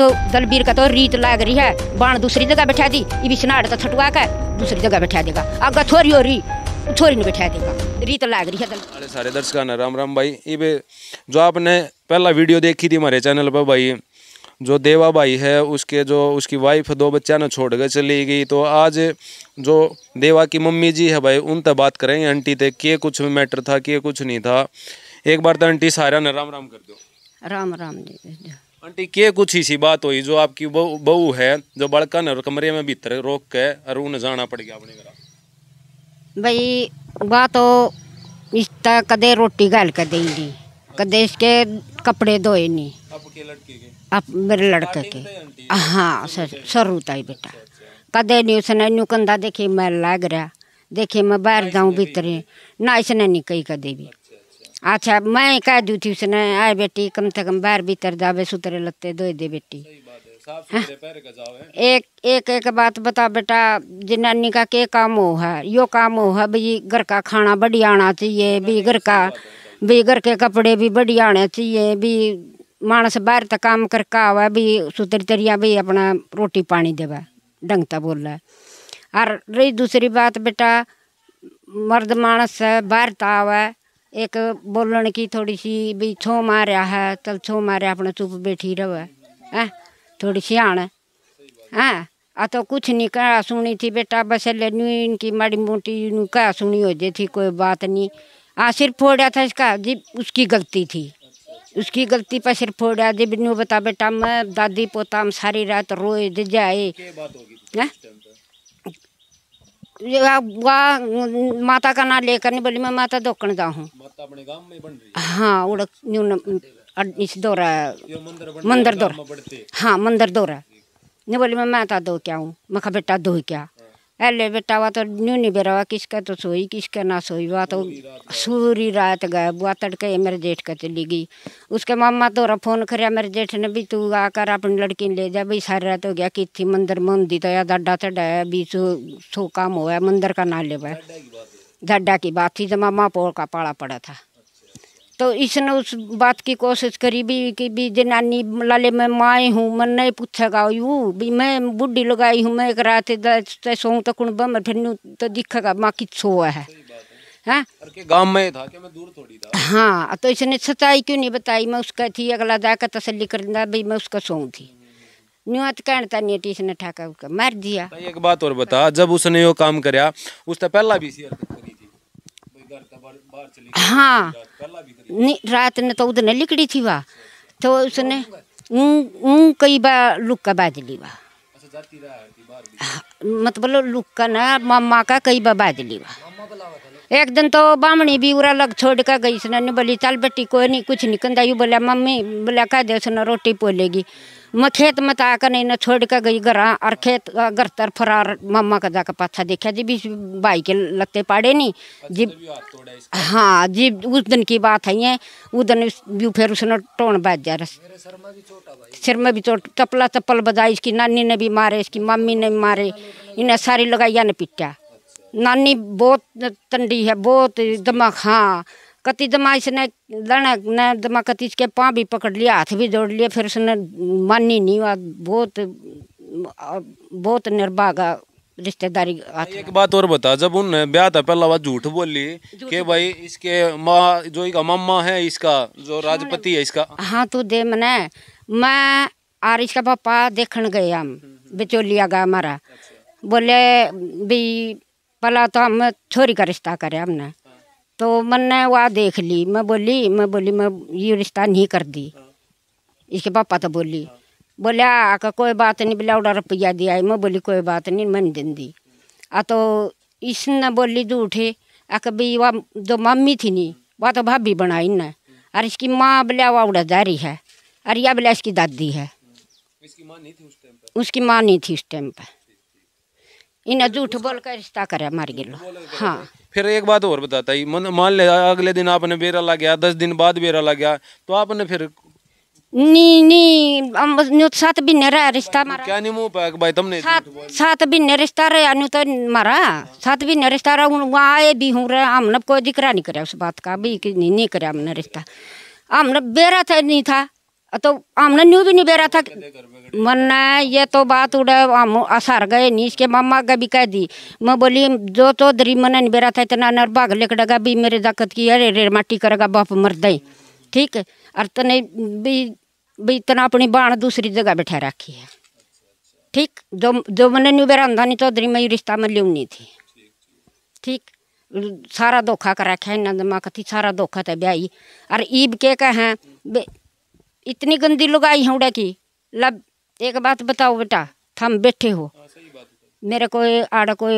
तो दलबीर का तो रीत लाग रही है बाण दूसरी जगह बैठा दी ये बिछनाड़ तो छटुआ का दूसरी जगह बैठा देगा अगर थोड़ी हो रही थोड़ी नहीं बैठा देगा रीत लाग रही है अरे सारे दर्शक ने राम राम भाई ये जो आपने पहला वीडियो देखी थी हमारे चैनल पर भाई जो देवा भाई है उसके जो उसकी वाइफ दो बच्चा ने छोड़ कर चली गई तो आज जो देवा की मम्मी जी है भाई उन तक बात करेंगे आंटी थे के कुछ मैटर था के कुछ नहीं था एक बार तो आंटी सारा ने राम राम कर दो राम राम जी आंटी के कुछ ऐसी बात हुई जो आपकी बहू है जो बड़का ने कमरे में भीतर रोक के और उन्हें जाना पड़ गया अपने घर भाई बात तो इस तरह कदे रोटी गाल कर देंगी कदे इसके कपड़े धोए नहीं अब मेरे लड़के के हाँ सर सरू ताई बेटा कदे नहीं उसने न्यू कंधा देखी मैं लग रहा देखे मैं बाहर जाऊँ भीतर ना इसने नहीं कही कदे भी अच्छा मैं कह दू थी उसने आए बेटी कम से कम बार भीतर जावे सुतरे लते दो दे बेटी हाँ। एक एक एक बात बता बेटा जनानी का के काम हो है यो काम हो है भाई घर का खाना बढ़िया आना चाहिए भी घर का भी घर के कपड़े भी बढ़िया आने चाहिए भी मानस बाहर तक काम करके आवे भी सुतर तरिया भी अपना रोटी पानी देवे डंगता बोल रहा और रही दूसरी बात बेटा मर्द मानस बाहर तक आवे एक बोलन की थोड़ी सी भी छो मारा है चल छो मारा अपना चुप बैठी रहो है थोड़ी सी आन है आ तो कुछ नहीं कह सुनी थी बेटा बस लेनी इनकी माड़ी मोटी कह सुनी हो जाए थी कोई बात नहीं हाँ सिर फोड़ा था इसका जी उसकी गलती थी उसकी गलती पर सिर फोड़ा जी बिन्नू बता बेटा मैं दादी पोता हम सारी रात रोए जाए माता का नाम लेकर नहीं बोली मैं माता दोकण जा हूँ हाँ उड़क इस दौरा मंदिर दौरा हाँ मंदिर दौरा नहीं बोली मैं माता दो क्या हूँ मखा बेटा दो क्या अरे वा तो न्यू नहीं बेरावा किसका तो सोई किसका ना सोई वा तो सूरी रात गए बुआ तड़के मेरे जेठ का चली गई उसके मामा तो फोन करे मेरे जेठ ने भी तू आकर अपनी लड़की ले जा भाई सारी रात हो गया कि थी मंदिर मंदी तो या दाडा है भी सो सो काम हो मंदिर का ना ले भाई की बात थी तो मामा पोल का पाड़ा पड़ा था तो इसने उस बात की कोशिश करी भी कि भी जनानी लाले मैं माए हूँ मन नहीं पूछेगा यू भी मैं बुढ़ी लगाई हूँ मैं करा थे सो तो कुण बम फिर तो दिखेगा माँ किस सो है है? हाँ? गांव में था कि मैं दूर थोड़ी था हाँ तो इसने सच्चाई क्यों नहीं बताई मैं उसका थी अगला दा का तसली करना भाई मैं उसका सो थी न्यूत कहता नहीं इसने ठाका मर दिया एक बात और बता जब उसने यो काम कराया उसने तो पहला भी सी तो हाँ नहीं रात ने तो उधर लिकड़ी थी वाह तो उसने ऊँ कई बार लुक का बाज ली वाह अच्छा, हाँ, मतलब लुक का ना मामा का कई बार बाज ली वाह एक दिन तो बामणी भी उरा लग छोड़ कर गई सुन बोली चल बेटी कोई नहीं कुछ नहीं कहता यू बोला मम्मी बोला कह दे सुना रोटी पोलेगी मैं खेत में ता कर नहीं ना छोड़ कर गई घर और खेत घर तर फरार मम्मा का जाकर पाथा देखा जी भी बाई के लगते पाड़े नहीं अच्छा, जी हाँ जी उस दिन की बात है ये उस दिन भी फिर उसने टोन बाज जा रहा सिर में भी चोट चपला चप्पल बजाई इसकी नानी ने भी मारे इसकी मम्मी ने भी मारे इन्हें सारी लगाइया ने पिटा नानी बहुत तंडी है बहुत दमा हाँ कति दमा इसने लड़क ने दमा कति इसके पाँ भी पकड़ लिया हाथ भी जोड़ लिया फिर उसने मानी नहीं हुआ बहुत बहुत निर्भागा रिश्तेदारी एक बात और बता जब उन ब्याह था पहला बात झूठ बोली के भाई इसके माँ जो इसका मामा है इसका जो हाँ। राजपति है इसका हाँ तू दे मने मैं और इसका पापा देखने गए हम हम्म, हम्म। बिचौलिया गया हमारा बोले भी पला तो हम छोरी का रिश्ता करे हमने तो मैंने वहाँ देख ली मैं बोली मैं बोली मैं ये रिश्ता नहीं कर दी इसके पापा तो बोली बोले आका कोई बात नहीं बोले उड़ा रुपया दिया मैं बोली कोई बात नहीं मैंने दिन दी आ तो इसने बोली झूठे आके भाई वह जो मम्मी थी नहीं वह तो भाभी बनाई ना और इसकी माँ बोले वह उड़ा जा रही है अरे यह बोले इसकी दादी है उसकी माँ नहीं थी उस टाइम पर इन्हें झूठ बोल कर रिश्ता करे मर गए हाँ फिर एक बात और बताता ही मान ले अगले दिन आपने बेरा ला गया दस दिन बाद बेरा ला गया तो आपने फिर नी नी नु सात भी नहीं रहा रिश्ता तो मारा क्या नहीं मुंह पे भाई तुमने सात सात भी नहीं रिश्ता रहा नहीं तो मारा सात भी नहीं रिश्ता रहा वहाँ आए भी हूँ रहा हमने कोई जिक्र नहीं करा उस बात का भी कि नहीं करा हमने रिश्ता हमने बेरा था तो नहीं था तो हमने न्यूज नहीं बेरा था मरना ये तो बात उड़ा हम असर गए नहीं इसके मामा का भी कह दी मैं बोली जो तो दरी मना नहीं बेरा था इतना नरबाग लेकर भी मेरे दाकत की अरे रे माटी करेगा बाप मर दे ठीक और तने भी भी इतना अपनी बाण दूसरी जगह बैठा रखी है ठीक जो जो मैंने न्यू बेरा तो चौधरी मैं रिश्ता में नहीं थी ठीक सारा धोखा कर रखा है नंदमा कथी सारा धोखा था ब्याई और ईब के कहें इतनी गंदी लुगाई है उड़ा की लब एक बात बताओ बेटा थम बैठे हो हाँ, मेरे कोई आड़ा कोई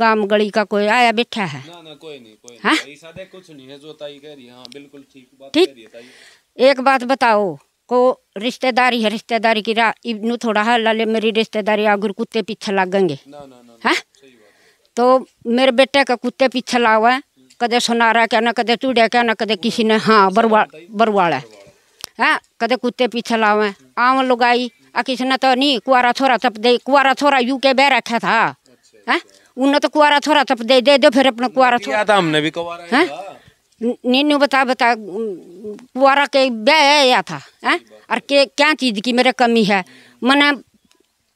गांव गली का कोई आया बैठा है ना ना कोई नहीं कोई हाँ? नहीं कुछ है जो ताई कह रही हाँ बिल्कुल ठीक बात ठीक एक बात बताओ को रिश्तेदारी है रिश्तेदारी की रा थोड़ा है ले मेरी रिश्तेदारी आगुर कुत्ते पीछे लागेंगे हाँ? हैं तो मेरे बेटे का कुत्ते पीछे लावा है कदे सुनारा क्या ना कदे चूड़िया क्या ना कदे किसी ने हाँ बरवा बरवाड़ा है हाँ, कद कुत्ते पीछे लावे आव लुगाई आ किसने तो नहीं कुआरा छोरा तप दे कुआरा छोरा यू के बह रखा था अच्छा, है हाँ, अच्छा। उन्हें तो कुआरा छोरा तप दे दे दो फिर अपना कुआरा छोरा था हमने भी कुआरा हाँ? नीनू बता बता कुआरा के बह या था है और के क्या चीज़ की मेरे कमी है मैंने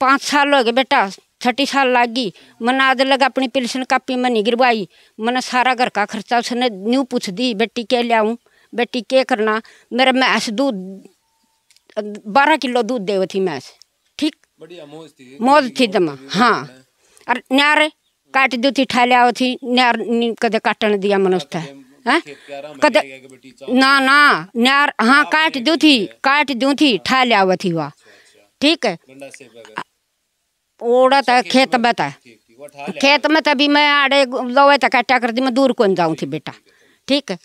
पाँच साल हो गए बेटा छठी साल लागी मैंने आद लगा अपनी पेंशन कापी में नहीं गिरवाई मैंने सारा घर का खर्चा उसने न्यू पूछ दी बेटी क्या लियाऊँ बेटी के करना मेरा मैस दूध बारह किलो दूध देव थी मैस ठीक मौज थी दमा हाँ और न्यारे काट दू थी ठा लिया थी न्यार कद काटन दिया मनुष्य उसका हाँ? हाँ? कद ना ना न्यार हाँ काट दू थी काट दू थी हाँ। ठा लिया थी वाह अच्छा, अच्छा। ठीक है ओड़ा अच्छा, था खेत में था खेत में तभी मैं आड़े लोवे तक अट्टा कर दी मैं दूर कौन जाऊँ थी बेटा ठीक है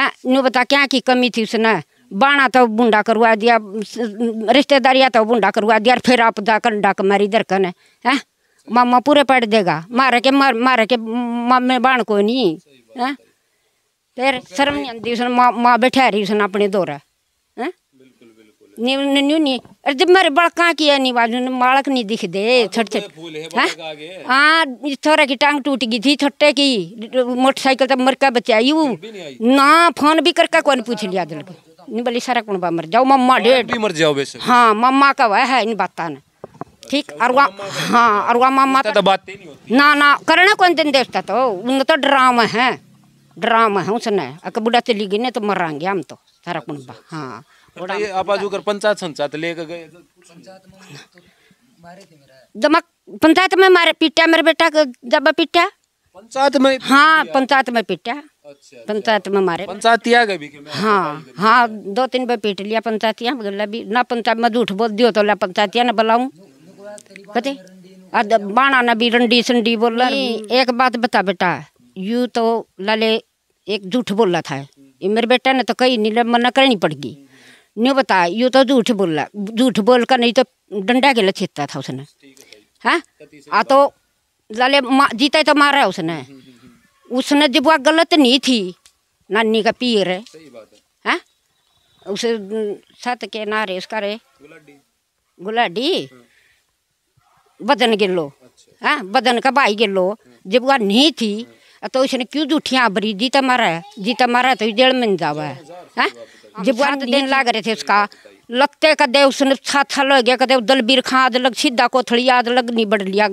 है हाँ, नू बता क्या की कमी थी उसने बाणा तो बूंदा करवा दिया रिश्तेदारिया तो बूंदा करवा दिया फिर आप दा डाक मारी इधर है हाँ? मामा पूरे पड़ देगा मारे के मार मारे के मामे बाण कोई नहीं है हाँ? फिर शर्म नहीं आती उसने माँ माँ बैठा रही उसने अपने दौरा न्यूनी बड़का किया नहीं बाजू ने माड़क दिख दे छोटे छोटे हाँ, हाँ थोड़ा की टांग टूट गई थी छोटे की मोटरसाइकिल तब मरका बचाई ना फोन भी करके कौन पूछ लिया दिल नहीं बोली सारा कौन बा मर जाओ मम्मा डेढ़ मर जाओ हाँ मम्मा का वह है इन बात ने ठीक और अच्छा, हाँ और अरुआ मम्मा तो ना ना करना कौन दिन देखता तो उन तो ड्रामा है ड्रामा है उसने अगर बुढ़ा चली गई ना तो मर मरांगे हम तो सारा कुंड हाँ आप आज उगर पंचायत संचायत लेके गए जमा पंचायत में मारे पीटा मेरे बेटा को जब पीटा पंचायत में हाँ पंचायत में पीटा पंचायत में मारे पंचायतिया गई हाँ हाँ दो तीन बार पीट लिया पंचायतिया बोला भी ना पंचायत में झूठ बोल दियो तो ला पंचायतिया ना बुलाऊं कहते बाणा ना भी रंडी संडी बोल एक बात बता बेटा यू तो लाले एक झूठ बोला था ये मेरे बेटा ने तो कही नहीं मना करनी पड़गी नहीं बता यू तो झूठ बोला झूठ बोल कर नहीं तो डंडा के लचेता था उसने हाँ आ तो लाले जीता तो मारा उसने उसने जब वह गलत नहीं थी नानी का पीर है हाँ उस सत के ना रे उसका रे गुलाडी हाँ। बदन लो अच्छा। हाँ बदन का भाई लो हाँ। जब वह नहीं थी तो उसने क्यों जूठिया आबरी जीता तो मारा है जीता तो मारा है तो जेल में जावा है हाँ? जब आठ दिन लग रहे थे उसका लगते कदे उसने छाथा लग गया कदे दलबीर खां आद लग सीधा कोथड़ी आद लग निबड़ लिया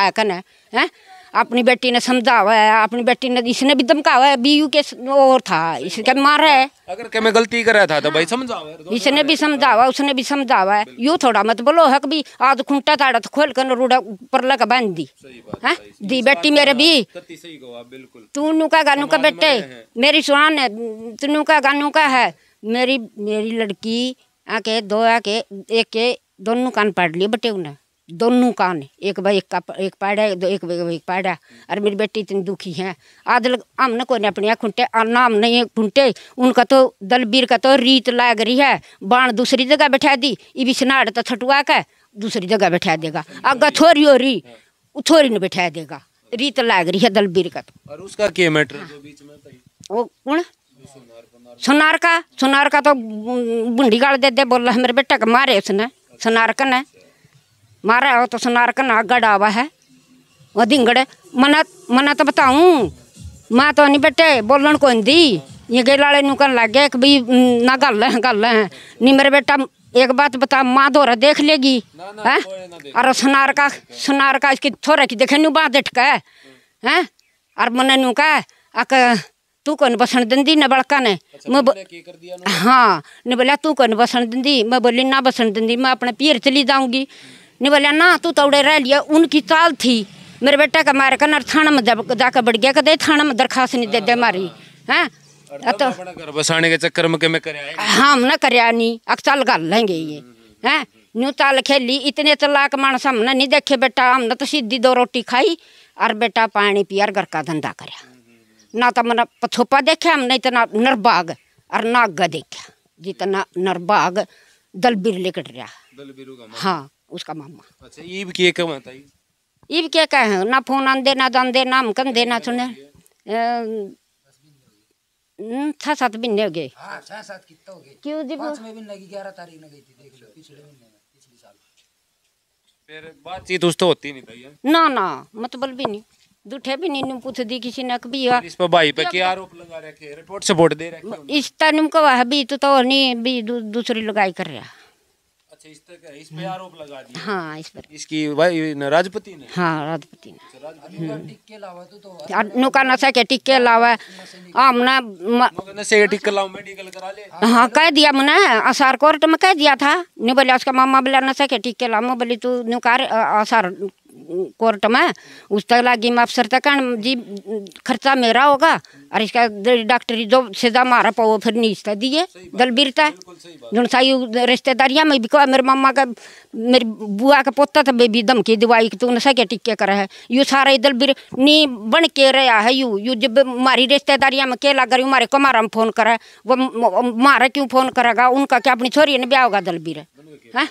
आया कन है हाँ? अपनी बेटी ने समझा हुआ है अपनी बेटी ने इसने भी धमका हुआ है बीयू के और था इसके मारा है अगर के मैं गलती कर रहा था तो भाई समझा हुआ इसने भी समझा हुआ उसने भी समझा हुआ है यू थोड़ा मत बोलो हक भी आज खुंटा ताड़ा तो खोल कर रूडा पर लग बांध दी है हाँ? दी बेटी मेरे भी तू नू का गानू का बेटे मेरी सुहान है तू नू का गानू का है मेरी मेरी लड़की आके दो आके एक के दोनों कान पाट लिए बटे उन्हें दोनों कान एक भाई एक का एक पैड़ा एक एक एक पैड़ा अरे मेरी बेटी इतनी दुखी है आदल हमने कोई नहीं अपने खुंटे नाम नहीं खुंटे उनका तो दलबीर का तो रीत लाग रही है बाण दूसरी जगह बैठा दी भी स्नाड़ तो छटुआ के दूसरी जगह बैठा देगा अगर छोरी हो रही छोरी ने बैठा देगा रीत लाग रही है दलबीर का तो और उसका क्या मैटर वो कौन सुनार का सुनार का तो बुंडी गाल दे दे बोला मेरे बेटा का मारे उसने सुनार का ने मारा हो तो सुनार का नागड़ आवा है वो दिंगड़े मना मना तो बताऊं माँ तो नहीं बेटे बोलन को दी ये गे गेलाड़े नू कर लग गया एक भी ना गल है गल है नहीं मेरे बेटा एक बात बता माँ दो देख लेगी है और सुनार का सुनार का इसकी थोड़े की देखे नु बात अटका है हैं और मन नू कह अक तू कौन बसन दें दी न बड़का ने अच्छा, मैं हाँ ने बोलिया तू कौन बसन दी मैं बोली ना बसन दी मैं अपने पीर चली जाऊंगी नहीं बोलिया ना तू तौड़े तो रह लिया उनकी चाल थी मेरे बेटा का मारे कहना थाना में जाकर बढ़ गया कहते थाना में दरखास्त नहीं दे दे मारी है तो बसाने के चक्कर में के मैं हम ना कर नहीं अक्सर गल लेंगे ये है न्यू चाल खेली इतने चलाक तो मानस हमने नहीं देखे बेटा हमने तो सीधी दो रोटी खाई और बेटा पानी पिया घर का धंधा कर ना तो मैंने पछोपा देखा हमने इतना तो नरबाग और नागा देखा जितना नरबाग दलबीर लिकट रहा हाँ उसका मामा अच्छा ईब के के माता ईब के का है ना फोन आन देना दान देना हम कन देना सुने छह सात भी नहीं हो गए हाँ, छह सात कितना हो गए क्यों जी पांच पांचवें महीने की ग्यारह तारीख ने गई थी देख लो पिछले महीने में पिछले साल फिर बातचीत उस तो होती नहीं था ये ना ना मतलब भी नहीं दूठे भी नहीं पूछ दी किसी ने कभी इस पर भाई पे क्या आरोप लगा रखे रिपोर्ट सपोर्ट दे रखे इस तरह को भी तो, तो नहीं भी दूसरी लगाई कर रहा अच्छा इस पे आरोप लगा दिया हाँ इस पर इसकी राजपति ने हाँ राजपति ने अच्छा, राजपति तो, तो नशा के टिक्के लावा हमने हाँ, नशे के टिक्के लाओ मेडिकल करा ले हाँ, हाँ कह दिया मैंने आसार कोर्ट में कह दिया था नहीं बोले उसका मामा बोला नशा के टिक्के लाओ मैं बोली तू नुकार असार कोर्ट में उस तक लागी मैं अफसर तक जी खर्चा मेरा होगा और इसका डॉक्टर जो सीधा मारा पाओ फिर नीचता दिए दलबीरता जो साई रिश्तेदारियाँ में भी मेरे मामा का मेरे बुआ का पोता था बेबी धमकी दवाई तू नशा क्या टिक्के कर है यू सारा दलबीर नी बन के रहा है यू यू जब मारी रिश्तेदारियाँ में के लगा रही मारे को मारा में फ़ोन करा वो मारा क्यों फ़ोन करेगा उनका क्या अपनी छोरी ने ब्याह होगा दलबीर है हाँ?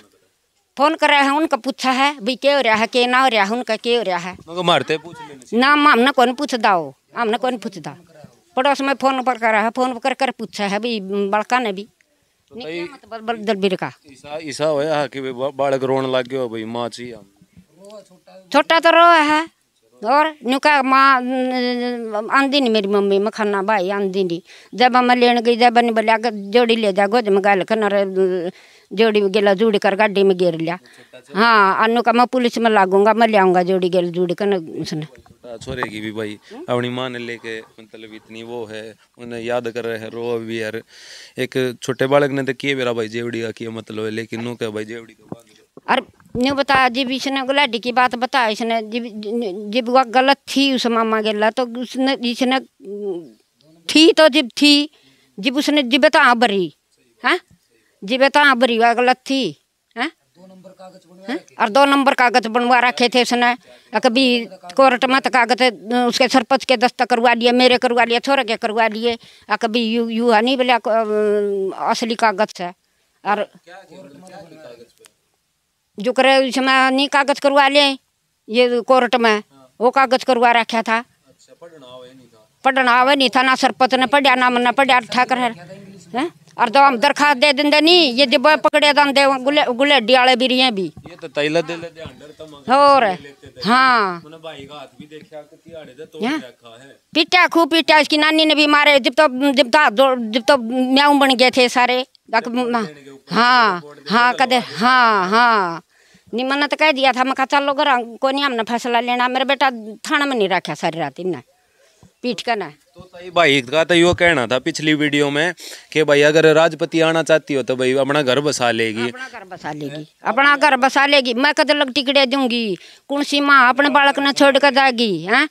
फोन कर रहा है उनका पूछा है भाई के हो रहा है के ना हो रहा है उनका के हो रहा है मारते पूछ ना हमने कौन पूछ दाओ हमने कौन पूछ दा पड़ोस में फोन पर कर रहा है फोन कर कर पूछा है भाई बड़का ने भी तो ईसा होया कि बालक भाई छोटा तो रो है और नुका माँ आंदी नहीं मेरी मम्मी मखाना भाई आंदी नहीं जब मैं लेने गई जब ने बोलिया जोड़ी ले जा गोज में गाल करना जोड़ी में गेला जुड़ी कर गाड़ी में घेर लिया हाँ अनु का मैं पुलिस में लागूंगा मैं ले आऊंगा जोड़ी गेल जुड़ी कर उसने छोरे की भी भाई अपनी माँ ने लेके मतलब इतनी वो है उन्हें याद कर रहे हैं रो भी यार एक छोटे बालक ने तो किए मेरा भाई जेवड़ी का किया मतलब है लेकिन नू क्या भाई जेवड़ी का अरे नहीं बताया जब इसने गुलाडी की बात बताया इसने जब जब वह गलत थी उस मामा गेला तो उसने इसने थी तो जब थी जब उसने जब बता बरी हाँ जब बता बरी वह गलत थी हाँ? हाँ और दो नंबर कागज बनवा रखे थे उसने कभी कोर्ट में तो कागज उसके सरपंच के दस्तक करवा लिए मेरे करवा लिए छोरे के करवा लिए आ कभी यू यू नहीं बोले असली कागज है और जो करे समानी कागज करवा ले ये कोर्ट में वो हाँ। कागज करवा रखा अच्छा, था पढ़ना आवे नहीं था ना सरपत ने पढ़िया ना मना पढ़िया ठाकर है और दो हम दरखास्त दे दें दे नहीं ये डिब्बे पकड़े दान दे गुले गुले डियाले भी रही भी ये तो तैला दे लेते अंडर तो मंगे और हाँ भाई का हाथ भी देखा कि तिहाड़े दे तोड़ रखा है पिट्टा खूब पिट्टा इसकी नानी ने भी मारे जब तो जब तो जब तो म्याऊ बन गए थे सारे हाँ हाँ, हाँ हाँ कदे हाँ हाँ तो कह दिया था मैं कहा चलो घर को नहीं हमने फैसला लेना मेरा बेटा थाने में नहीं रखा सारी रात इन्हें पीठ का ना तो सही भाई का तो यो कहना था पिछली वीडियो में कि भाई अगर राजपति आना चाहती हो तो भाई अपना घर बसा लेगी अपना घर बसा लेगी अपना घर बसा लेगी मैं कद लग टिकड़े दूंगी कौन सी माँ अपने बालक ने छोड़ कर जाएगी है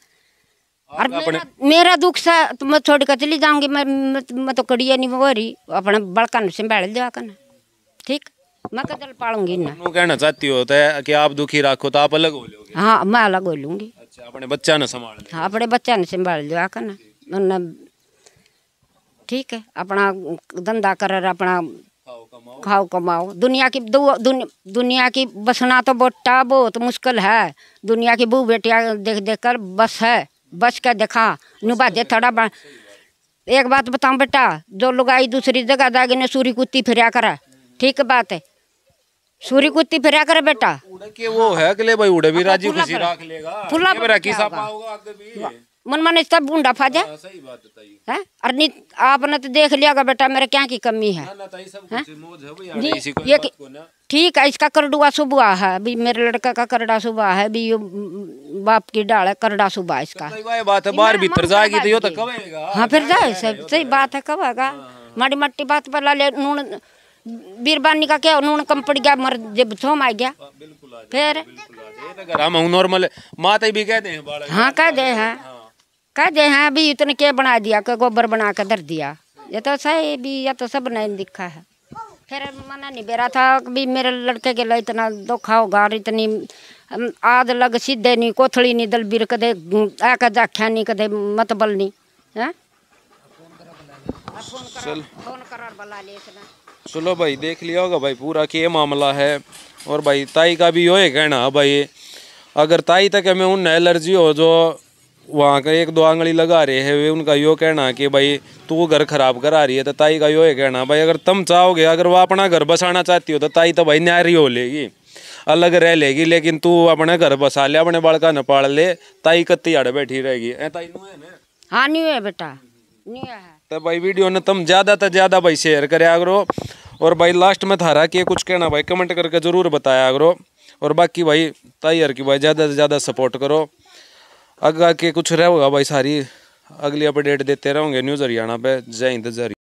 और मेरा, मेरा दुख सा तो मैं छोड़ कर चली जाऊंगी मैं मैं तो कड़िया नहीं हो रही अपने बड़कन संभाल दिया करना ठीक मैं कदल पालूंगी ना कहना चाहती हो तो कि आप दुखी रखो तो आप अलग हो लोगे हाँ मैं अलग हो लूंगी अच्छा अपने बच्चा ने संभाल हाँ अपने बच्चा ने संभाल लो आकर ना उन्हें ठीक है अपना धंधा कर अपना खाओ कमाओ दुनिया की दु, दुन, दुनिया की बसना तो बोटा बहुत मुश्किल है दुनिया की बहू बेटिया देख देख कर बस है बस के देखा नुबा दे थोड़ा बा... एक बात बताऊं बेटा जो लुगाई दूसरी जगह ने सूरी कुत्ती फिरया करा ठीक बात है सूरी कुत्ती फिरा कर बेटा के वो है अगले भाई उड़े भी हाँ, तो राजी खुशी रख लेगा फुला मेरा किसा पाओगा आगे भी मन माने सब बूंडा फा फाजा हाँ, सही बात बताइए हैं और नी आपने तो देख लिया बेटा मेरे क्या की कमी है ना ना सब हाँ? मौज है ये ठीक है इसका करडुआ सुबह है अभी मेरे लड़का का करडा सुबह है अभी बाप की डाल है करडा सुबह इसका तो बात है बाहर भीतर जाएगी तो यो तो कबेगा हां फिर जाए तो सही बात है कबेगा माड़ी मट्टी बात पर ले नून बीरबानी का क्या उन्होंने कम पड़ गया मर जब थोम आ गया हाँ, फिर हम नॉर्मल माता भी कह दे हाँ कह दे हैं हाँ। कह दे हैं अभी इतने के बना दिया के गोबर बना के धर दिया ये तो सही भी या तो सब नहीं दिखा है फिर मना नहीं बेरा था भी मेरे लड़के के लिए इतना धोखा होगा और इतनी आद लग सीधे नहीं कोथली नहीं दल दलबीर कदे आ कर जाख्या नहीं कदे मतबल नहीं है हाँ? फोन कर फोन कर बुला ले चलो भाई देख लिया होगा भाई पूरा के मामला है और भाई ताई का भी यो है कहना भाई अगर ताई तक हमें उन एलर्जी हो जो वहाँ का एक दो आंगड़ी लगा रहे हैं वे उनका यो कहना कि भाई तू घर ख़राब करा रही है तो ताई का यो है कहना भाई अगर तुम चाहोगे अगर वह अपना घर बसाना चाहती हो तो ताई तो भाई न्यारी हो लेगी अलग रह लेगी लेकिन तू अपने घर बसा ले अपने बालका न पाड़ ले ताई कत्ती अड़ बैठी रहेगी ताई है हाँ नहीं है बेटा नहीं है तो भाई वीडियो ने तुम ज़्यादा से ज़्यादा भाई शेयर कराया करो और भाई लास्ट में थारा कि कुछ कहना भाई कमेंट करके ज़रूर बताया करो और बाकी भाई तैयार की भाई ज़्यादा से ज़्यादा सपोर्ट करो अगर के कुछ रहेगा भाई सारी अगली अपडेट देते रहोगे न्यूज़ हरियाणा पे जय हिंद जय